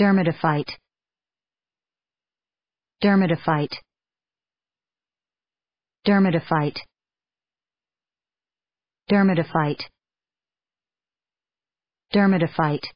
Dermatophyte. Dermatophyte. Dermatophyte. Dermatophyte. Dermatophyte.